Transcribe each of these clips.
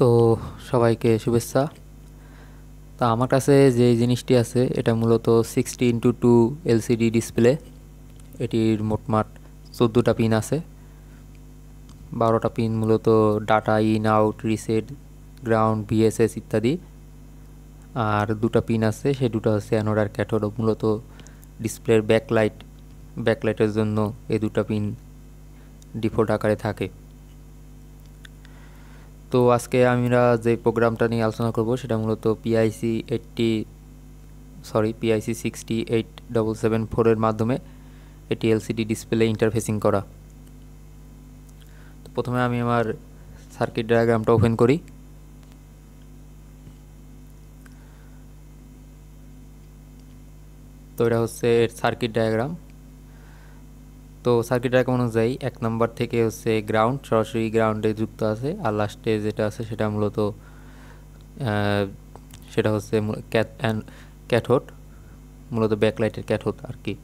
তো সবাইকে শুভেচ্ছা তা আমার কাছে যে জিনিসটি আছে এটা মূলত sixty into two LCD display এটির মোটমাট চোদ্দোটা পিন আছে বারোটা পিন মূলত data in out reset ground VSS ইত্যাদি আর দুটা পিন আছে সে দুটো হচ্ছে অ্যানোডার ক্যাটোড মূলত ডিসপ্লের ব্যাকলাইট ব্যাকলাইটের জন্য এই দুটা পিন ডিফল্ট আকারে থাকে তো আজকে আমরা যে প্রোগ্রামটা নিয়ে আলোচনা করব সেটা মূলত PIC eighty sorry PIC sixty eight double seven ফোরের মাধ্যমে এটি এলসিডি ডিসপ্লে ইন্টারফেসিং করা তো প্রথমে আমি আমার সার্কিট ডায়াগ্রামটা ওপেন করি তো এটা হচ্ছে এর সার্কিট ডায়াগ্রাম তো সার্কিট ডায়াগ্রাম অনুযায়ী এক নম্বর থেকে হচ্ছে গ্রাউন্ড সরাসরি গ্রাউন্ডে যুক্ত আছে আর লাস্টে যেটা আছে সেটা মূলত সেটা হচ্ছে অ্যান্ড ক্যাথোড মূলত ব্যাকলাইটের ক্যাথোড আর কি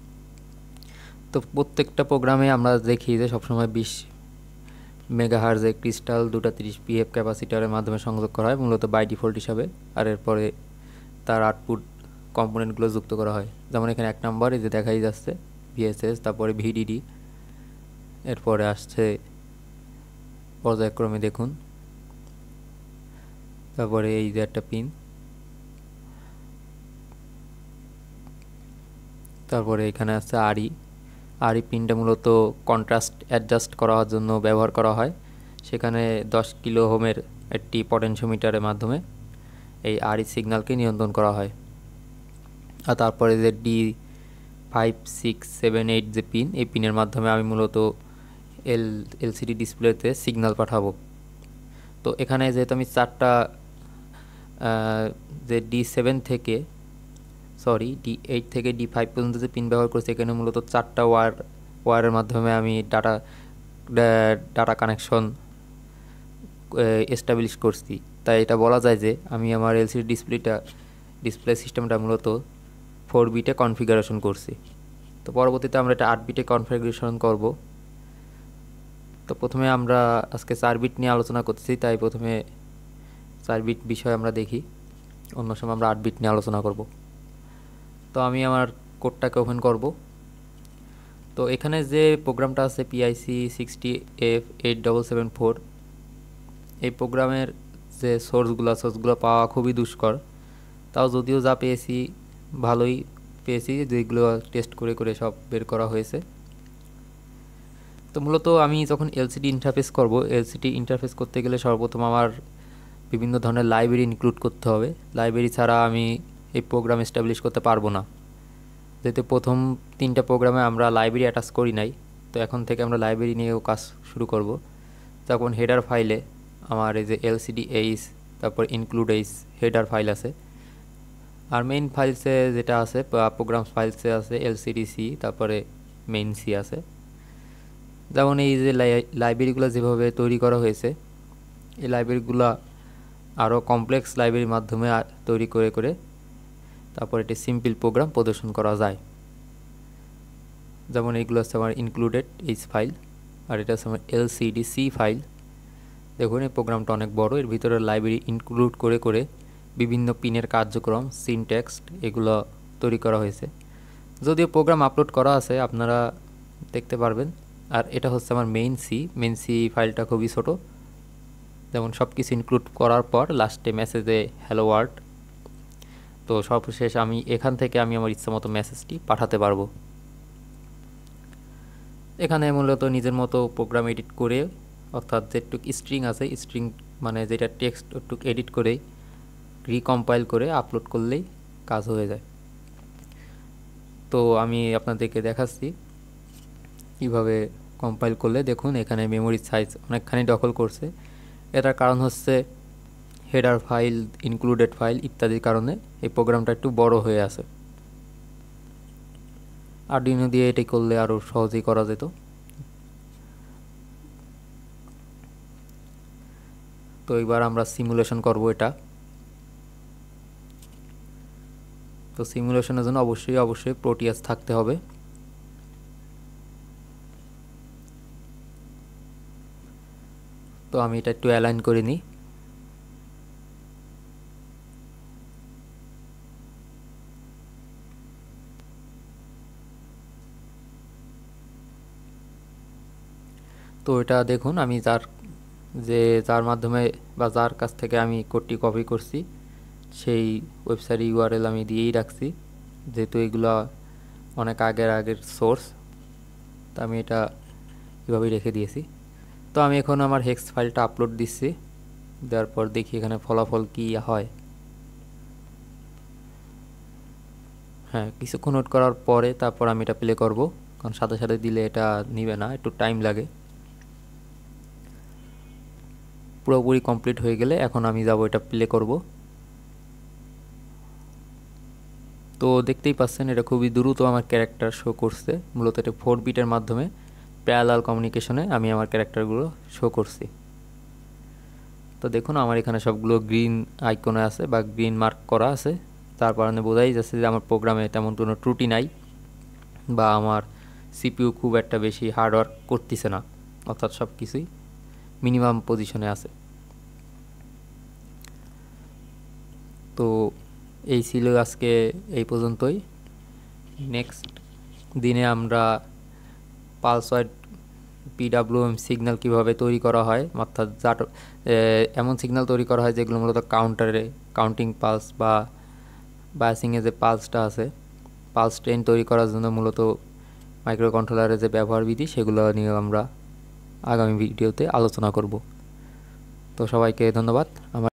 তো প্রত্যেকটা প্রোগ্রামে আমরা দেখি যে সবসময় বিশ যে ক্রিস্টাল দুটা তিরিশ পিএফ ক্যাপাসিটারের মাধ্যমে সংযোগ করা হয় মূলত বাই ডিফল্ট হিসাবে আর এরপরে তার আউটপুট কম্পোনেন্টগুলো যুক্ত করা হয় যেমন এখানে এক নম্বর এই যে দেখাই যাচ্ছে ভিএসএস তারপরে ভিডিডি এরপরে আসছে পর্যায়ক্রমে দেখুন তারপরে এই যে একটা পিন তারপরে এখানে আছে আরি আরি পিনটা মূলত কন্ট্রাস্ট অ্যাডজাস্ট করার জন্য ব্যবহার করা হয় সেখানে দশ কিলো হোমের একটি মিটারের মাধ্যমে এই আরি সিগন্যালকে নিয়ন্ত্রণ করা হয় আর তারপরে যে D five six seven eight যে পিন এই পিনের মাধ্যমে আমি মূলত এল এলসিডি ডিসপ্লেতে সিগনাল পাঠাবো তো এখানে যেহেতু আমি চারটা যে ডি সেভেন থেকে সরি ডি এইট থেকে ডি ফাইভ পর্যন্ত যে পিন ব্যবহার করছি এখানে মূলত চারটা ওয়ার ওয়ারের মাধ্যমে আমি ডাটা ডাটা কানেকশন এস্টাবলিশ করছি তাই এটা বলা যায় যে আমি আমার এলসিডি ডিসপ্লেটা ডিসপ্লে সিস্টেমটা মূলত ফোর বিটে কনফিগারেশন করছি তো পরবর্তীতে আমরা এটা আট বিটে কনফিগারেশন করবো তো প্রথমে আমরা আজকে চার বিট নিয়ে আলোচনা করতেছি তাই প্রথমে চার বিট বিষয় আমরা দেখি অন্য সময় আমরা আট বিট নিয়ে আলোচনা করব তো আমি আমার কোডটাকে ওপেন করব তো এখানে যে প্রোগ্রামটা আছে PIC sixty F eight double seven four এই প্রোগ্রামের যে সোর্সগুলো সোর্সগুলো পাওয়া খুবই দুষ্কর তাও যদিও যা পেয়েছি ভালোই পেয়েছি যেগুলো টেস্ট করে করে সব বের করা হয়েছে তো মূলত আমি যখন এলসিডি ইন্টারফেস করব এলসিডি ইন্টারফেস করতে গেলে সর্বপ্রথম আমার বিভিন্ন ধরনের লাইব্রেরি ইনক্লুড করতে হবে লাইব্রেরি ছাড়া আমি এই প্রোগ্রাম এস্টাবলিশ করতে পারবো না যেহেতু প্রথম তিনটা প্রোগ্রামে আমরা লাইব্রেরি অ্যাটাচ করি নাই তো এখন থেকে আমরা লাইব্রেরি নিয়েও কাজ শুরু করব তখন হেডার ফাইলে আমার এই যে এলসিডি এইস তারপর ইনক্লুড এইস হেডার ফাইল আছে আর মেইন ফাইলসে যেটা আছে প্রোগ্রামস ফাইলসে আছে এলসিডি সি তারপরে মেইন সি আছে যেমন এই যে লাইব্রেরিগুলো যেভাবে তৈরি করা হয়েছে এই লাইব্রেরিগুলো আরও কমপ্লেক্স লাইব্রেরির মাধ্যমে তৈরি করে করে তারপর একটি সিম্পল প্রোগ্রাম প্রদর্শন করা যায় যেমন এইগুলো হচ্ছে আমার ইনক্লুডেড এইচ ফাইল আর এটা হচ্ছে আমার এলসিডি সি ফাইল দেখুন এই প্রোগ্রামটা অনেক বড় এর ভিতরে লাইব্রেরি ইনক্লুড করে করে বিভিন্ন পিনের কার্যক্রম সিনটেক্সট এগুলো তৈরি করা হয়েছে যদিও প্রোগ্রাম আপলোড করা আছে আপনারা দেখতে পারবেন আর এটা হচ্ছে আমার মেইন সি মেইন সি ফাইলটা খুবই ছোট যেমন সব কিছু ইনক্লুড করার পর লাস্টে মেসেজে হ্যালো ওয়ার্ড তো সর্বশেষ আমি এখান থেকে আমি আমার মতো মেসেজটি পাঠাতে পারবো এখানে মূলত নিজের মতো প্রোগ্রাম এডিট করে অর্থাৎ যেটুক স্ট্রিং আছে স্ট্রিং মানে যেটা টেক্সট ওটুক এডিট করে রিকম্পাইল করে আপলোড করলেই কাজ হয়ে যায় তো আমি আপনাদেরকে দেখাচ্ছি কিভাবে কম্পাইল করলে দেখুন এখানে মেমোরি সাইজ অনেকখানি দখল করছে এটার কারণ হচ্ছে হেডার ফাইল ইনক্লুডেড ফাইল ইত্যাদির কারণে এই প্রোগ্রামটা একটু বড় হয়ে আছে আর্ডিনো দিয়ে এটি করলে আরও সহজেই করা যেত তো এবার আমরা সিমুলেশন করব এটা তো সিমুলেশনের জন্য অবশ্যই অবশ্যই প্রোটিয়াস থাকতে হবে তো আমি এটা একটু অ্যালাইন করে নিই তো এটা দেখুন আমি যার যে যার মাধ্যমে বা যার কাছ থেকে আমি কোডটি কপি করছি সেই ওয়েবসাইট ইউআরএল আমি দিয়েই রাখছি যেহেতু এগুলো অনেক আগের আগের সোর্স তা আমি এটা এভাবেই রেখে দিয়েছি তো আমি এখন আমার হেক্স ফাইলটা আপলোড দিচ্ছি দেওয়ার পর দেখি এখানে ফলাফল কি হয় হ্যাঁ কিছুক্ষণ ওট করার পরে তারপর আমি এটা প্লে করব কারণ সাথে সাথে দিলে এটা নিবে না একটু টাইম লাগে পুরোপুরি কমপ্লিট হয়ে গেলে এখন আমি যাব এটা প্লে করব তো দেখতেই পাচ্ছেন এটা খুবই দ্রুত আমার ক্যারেক্টার শো করছে মূলত এটা ফোর বিটের মাধ্যমে প্যারালাল কমিউনিকেশনে আমি আমার ক্যারেক্টারগুলো শো করছি তো দেখুন আমার এখানে সবগুলো গ্রিন আইকনে আছে বা গ্রিন মার্ক করা আছে তার কারণে বোঝাই যাচ্ছে যে আমার প্রোগ্রামে তেমন কোনো ত্রুটি নাই বা আমার সিপিউ খুব একটা বেশি হার্ডওয়ার্ক করতেছে না অর্থাৎ সব কিছুই মিনিমাম পজিশনে আছে তো এই ছিল আজকে এই পর্যন্তই নেক্সট দিনে আমরা পালসয়েড পিডাব্লিউএম সিগন্যাল কীভাবে তৈরি করা হয় অর্থাৎ যার এমন সিগন্যাল তৈরি করা হয় যেগুলো মূলত কাউন্টারে কাউন্টিং পালস বা বায়াসিংয়ে যে পালসটা আছে পালস ট্রেন তৈরি করার জন্য মূলত মাইক্রো কন্ট্রোলারের যে ব্যবহার বিধি সেগুলো নিয়ে আমরা আগামী ভিডিওতে আলোচনা করব তো সবাইকে ধন্যবাদ আমার